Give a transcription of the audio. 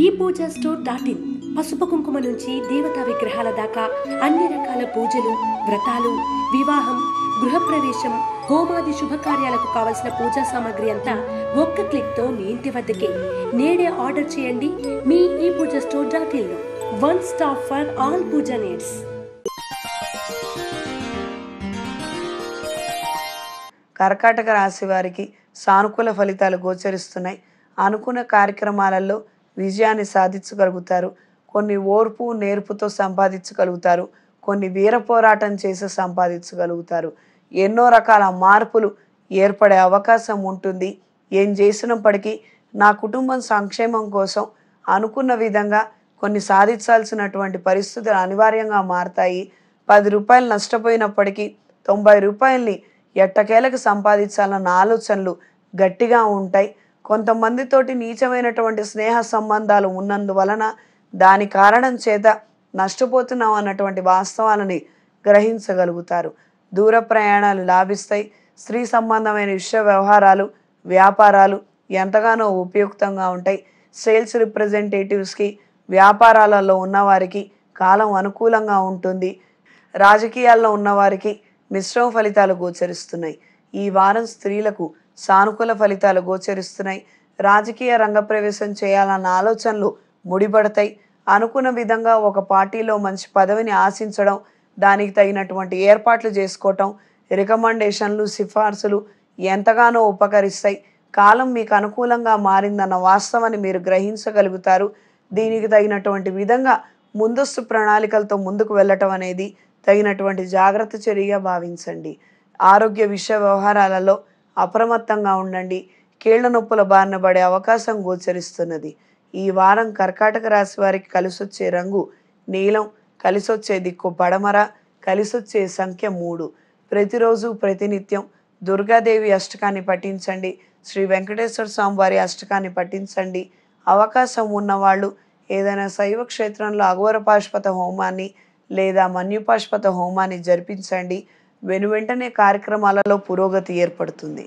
ఈ పూజా store dot in పసుపు కుంకుమ నుంచి దేవతా విగ్రహాల దాకా అన్ని రకాల పూజలు వ్రతాలు వివాహం గృహప్రవేశం హోమాది శుభకార్యాలకు కావలసిన పూజా సామాగ్రి అంతా ఒక్క క్లిక్తో మీ ఇంటి వద్దకే నేడే ఆర్డర్ చేయండి మీ ఈ Pooja store dot in one stop for all pooja needs కర్కాటక రాశి వారికి సానుకూల ఫలితాలు గోచరిస్తున్నాయి అనుకున్న కార్యక్రమాలలో విజయాన్ని సాధించగలుగుతారు కొన్ని ఓర్పు నేర్పుతో సంపాదించగలుగుతారు కొన్ని వీర పోరాటం చేసి సంపాదించగలుగుతారు ఎన్నో రకాల మార్పులు ఏర్పడే అవకాశం ఉంటుంది ఏం చేసినప్పటికీ నా కుటుంబం సంక్షేమం కోసం అనుకున్న విధంగా కొన్ని సాధించాల్సినటువంటి పరిస్థితులు అనివార్యంగా మారతాయి పది రూపాయలు నష్టపోయినప్పటికీ తొంభై రూపాయల్ని ఎట్టకేలకు సంపాదించాలన్న ఆలోచనలు గట్టిగా ఉంటాయి కొంతమందితోటి నీచమైనటువంటి స్నేహ సంబంధాలు ఉన్నందువలన దాని కారణం చేత నష్టపోతున్నాం అన్నటువంటి వాస్తవాలని గ్రహించగలుగుతారు దూర ప్రయాణాలు లాభిస్తాయి స్త్రీ సంబంధమైన విశ్వ వ్యవహారాలు వ్యాపారాలు ఎంతగానో ఉపయుక్తంగా ఉంటాయి సేల్స్ రిప్రజెంటేటివ్స్కి వ్యాపారాలలో ఉన్నవారికి కాలం అనుకూలంగా ఉంటుంది రాజకీయాల్లో ఉన్నవారికి మిశ్రమ ఫలితాలు గోచరిస్తున్నాయి ఈ వారం స్త్రీలకు సానుకూల ఫలితాలు గోచరిస్తున్నాయి రాజకీయ రంగ ప్రవేశం చేయాలన్న ఆలోచనలు ముడిపడతాయి అనుకున్న విధంగా ఒక పార్టీలో మంచి పదవిని ఆశించడం దానికి తగినటువంటి ఏర్పాట్లు చేసుకోవటం రికమెండేషన్లు సిఫార్సులు ఎంతగానో ఉపకరిస్తాయి కాలం మీకు అనుకూలంగా మారిందన్న వాస్తవాన్ని మీరు గ్రహించగలుగుతారు దీనికి తగినటువంటి విధంగా ముందస్తు ప్రణాళికలతో ముందుకు వెళ్ళటం అనేది తగినటువంటి జాగ్రత్త చర్యగా భావించండి ఆరోగ్య విషయ వ్యవహారాలలో అప్రమత్తంగా ఉండండి కీళ్ల నొప్పుల బారిన పడే అవకాశం గోచరిస్తున్నది ఈ వారం కర్కాటక రాశి వారికి కలిసొచ్చే రంగు నీలం కలిసొచ్చే దిక్కు పడమర కలిసొచ్చే సంఖ్య మూడు ప్రతిరోజు ప్రతినిత్యం దుర్గాదేవి అష్టకాన్ని పఠించండి శ్రీ వెంకటేశ్వర స్వామి వారి అష్టకాన్ని పఠించండి అవకాశం ఉన్నవాళ్ళు ఏదైనా శైవ క్షేత్రంలో అఘోర పాశుపత హోమాన్ని లేదా మన్యుపాశుపత హోమాన్ని జరిపించండి వెనువెంటనే కార్యక్రమాలలో పురోగతి ఏర్పడుతుంది